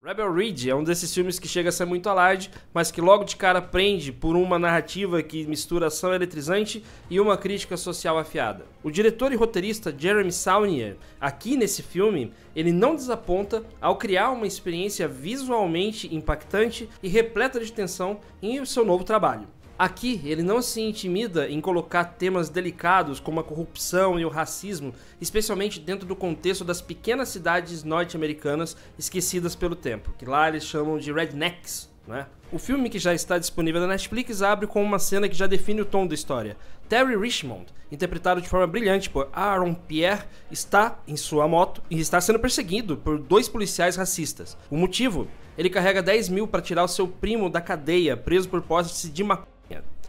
Rebel Ridge é um desses filmes que chega a ser muito alarde, mas que logo de cara prende por uma narrativa que mistura ação eletrizante e uma crítica social afiada. O diretor e roteirista Jeremy Saulnier, aqui nesse filme, ele não desaponta ao criar uma experiência visualmente impactante e repleta de tensão em seu novo trabalho. Aqui, ele não se intimida em colocar temas delicados como a corrupção e o racismo, especialmente dentro do contexto das pequenas cidades norte-americanas esquecidas pelo tempo, que lá eles chamam de rednecks, né? O filme que já está disponível na Netflix abre com uma cena que já define o tom da história. Terry Richmond, interpretado de forma brilhante por Aaron Pierre, está em sua moto e está sendo perseguido por dois policiais racistas. O motivo? Ele carrega 10 mil para tirar o seu primo da cadeia, preso por posse de maconha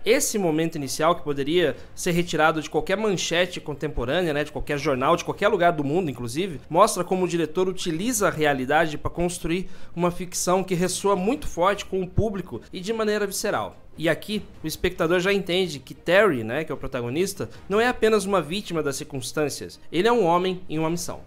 esse momento inicial que poderia ser retirado de qualquer manchete contemporânea, né, de qualquer jornal, de qualquer lugar do mundo, inclusive, mostra como o diretor utiliza a realidade para construir uma ficção que ressoa muito forte com o público e de maneira visceral. E aqui, o espectador já entende que Terry, né, que é o protagonista, não é apenas uma vítima das circunstâncias, ele é um homem em uma missão.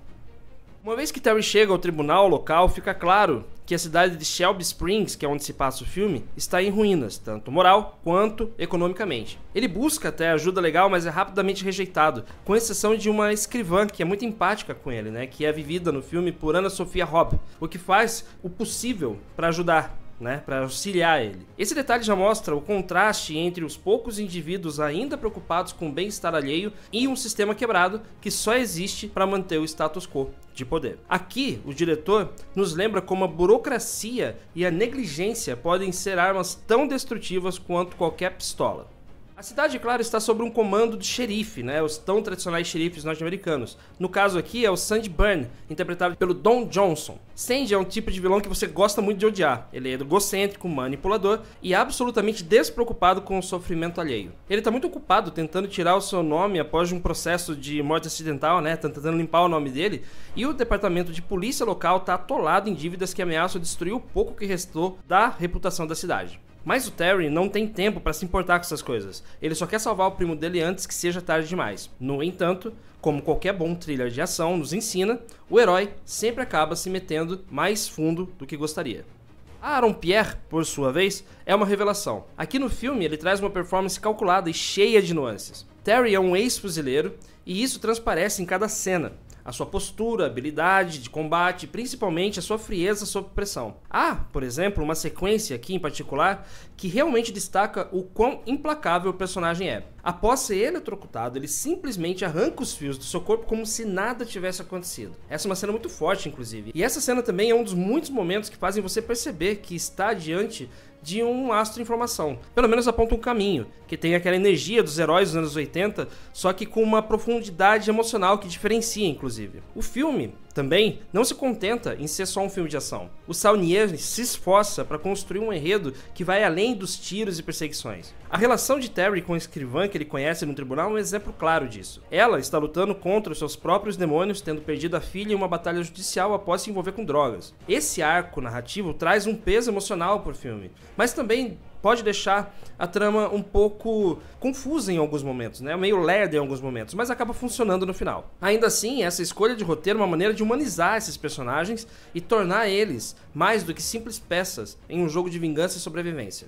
Uma vez que Terry chega ao tribunal local, fica claro que a cidade de Shelby Springs, que é onde se passa o filme, está em ruínas, tanto moral quanto economicamente. Ele busca até ajuda legal, mas é rapidamente rejeitado, com exceção de uma escrivã que é muito empática com ele, né, que é vivida no filme por Ana Sofia Hobb, o que faz o possível para ajudar, né, para auxiliar ele. Esse detalhe já mostra o contraste entre os poucos indivíduos ainda preocupados com o bem-estar alheio e um sistema quebrado que só existe para manter o status quo de poder. Aqui, o diretor nos lembra como a burocracia e a negligência podem ser armas tão destrutivas quanto qualquer pistola. A cidade Claro está sob um comando de xerife, né? Os tão tradicionais xerifes norte-americanos. No caso aqui é o Sandy Byrne, interpretado pelo Don Johnson. Sandy é um tipo de vilão que você gosta muito de odiar. Ele é egocêntrico, manipulador e absolutamente despreocupado com o sofrimento alheio. Ele está muito ocupado tentando tirar o seu nome após um processo de morte acidental, né? Tá tentando limpar o nome dele. E o departamento de polícia local está atolado em dívidas que ameaçam destruir o pouco que restou da reputação da cidade. Mas o Terry não tem tempo para se importar com essas coisas. Ele só quer salvar o primo dele antes que seja tarde demais. No entanto, como qualquer bom thriller de ação nos ensina, o herói sempre acaba se metendo mais fundo do que gostaria. A Aaron Pierre, por sua vez, é uma revelação. Aqui no filme ele traz uma performance calculada e cheia de nuances. Terry é um ex-fuzileiro e isso transparece em cada cena a sua postura, habilidade de combate, principalmente a sua frieza sob pressão. Há, por exemplo, uma sequência aqui em particular que realmente destaca o quão implacável o personagem é. Após ser eletrocutado, ele simplesmente arranca os fios do seu corpo como se nada tivesse acontecido. Essa é uma cena muito forte, inclusive. E essa cena também é um dos muitos momentos que fazem você perceber que está diante de um astro em formação. Pelo menos aponta um caminho, que tem aquela energia dos heróis dos anos 80, só que com uma profundidade emocional que diferencia, inclusive. O filme também não se contenta em ser só um filme de ação. O Saunier se esforça para construir um enredo que vai além dos tiros e perseguições. A relação de Terry com o escrivã que ele conhece no tribunal é um exemplo claro disso. Ela está lutando contra os seus próprios demônios, tendo perdido a filha em uma batalha judicial após se envolver com drogas. Esse arco narrativo traz um peso emocional para o filme, mas também pode deixar a trama um pouco confusa em alguns momentos, né? Meio lerda em alguns momentos, mas acaba funcionando no final. Ainda assim, essa escolha de roteiro é uma maneira de humanizar esses personagens e tornar eles mais do que simples peças em um jogo de vingança e sobrevivência.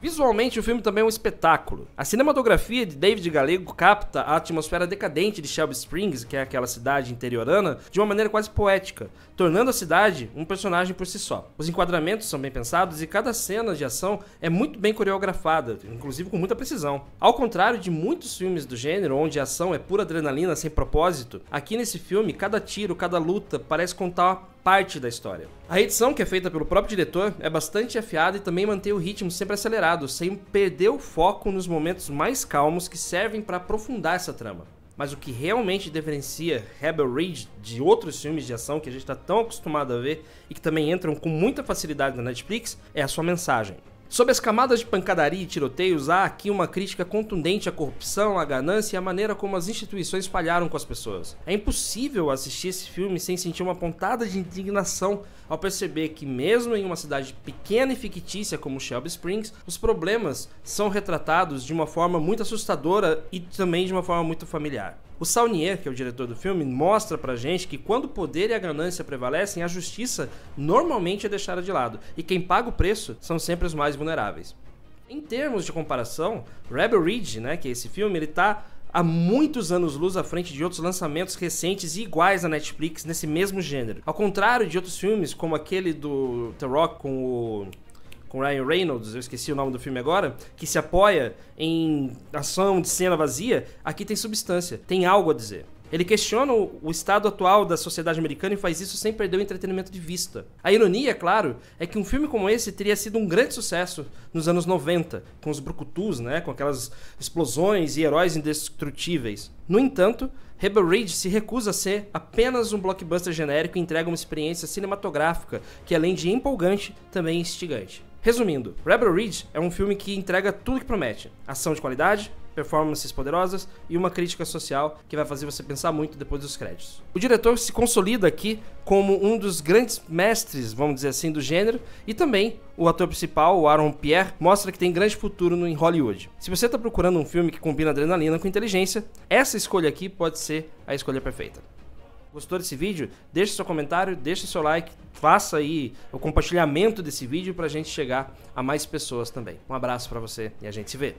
Visualmente, o filme também é um espetáculo. A cinematografia de David Galego capta a atmosfera decadente de Shelby Springs, que é aquela cidade interiorana, de uma maneira quase poética, tornando a cidade um personagem por si só. Os enquadramentos são bem pensados e cada cena de ação é muito bem coreografada, inclusive com muita precisão. Ao contrário de muitos filmes do gênero, onde a ação é pura adrenalina sem propósito, aqui nesse filme, cada tiro, cada luta parece contar parte da história. A edição, que é feita pelo próprio diretor, é bastante afiada e também mantém o ritmo sempre acelerado, sem perder o foco nos momentos mais calmos que servem para aprofundar essa trama. Mas o que realmente diferencia Rebel Rage de outros filmes de ação que a gente está tão acostumado a ver e que também entram com muita facilidade na Netflix é a sua mensagem. Sob as camadas de pancadaria e tiroteios, há aqui uma crítica contundente à corrupção, à ganância e à maneira como as instituições falharam com as pessoas. É impossível assistir esse filme sem sentir uma pontada de indignação ao perceber que, mesmo em uma cidade pequena e fictícia como Shelby Springs, os problemas são retratados de uma forma muito assustadora e também de uma forma muito familiar. O Saunier, que é o diretor do filme, mostra pra gente que quando o poder e a ganância prevalecem, a justiça normalmente é deixada de lado, e quem paga o preço são sempre os mais vulneráveis. Em termos de comparação, Rebel Ridge, né, que é esse filme, ele tá há muitos anos-luz à frente de outros lançamentos recentes e iguais à Netflix nesse mesmo gênero. Ao contrário de outros filmes, como aquele do The Rock com o com Ryan Reynolds, eu esqueci o nome do filme agora, que se apoia em ação de cena vazia, aqui tem substância, tem algo a dizer. Ele questiona o estado atual da sociedade americana e faz isso sem perder o entretenimento de vista. A ironia, é claro, é que um filme como esse teria sido um grande sucesso nos anos 90, com os brucutus, né, com aquelas explosões e heróis indestrutíveis. No entanto, Rebel Ridge se recusa a ser apenas um blockbuster genérico e entrega uma experiência cinematográfica que, além de empolgante, também é instigante. Resumindo, Rebel Ridge é um filme que entrega tudo que promete: ação de qualidade, performances poderosas e uma crítica social que vai fazer você pensar muito depois dos créditos. O diretor se consolida aqui como um dos grandes mestres, vamos dizer assim, do gênero, e também o ator principal, o Aaron Pierre, mostra que tem grande futuro em Hollywood. Se você está procurando um filme que combina adrenalina com inteligência, essa escolha aqui pode ser a escolha perfeita. Gostou desse vídeo? Deixe seu comentário, deixe seu like, faça aí o compartilhamento desse vídeo para a gente chegar a mais pessoas também. Um abraço para você e a gente se vê.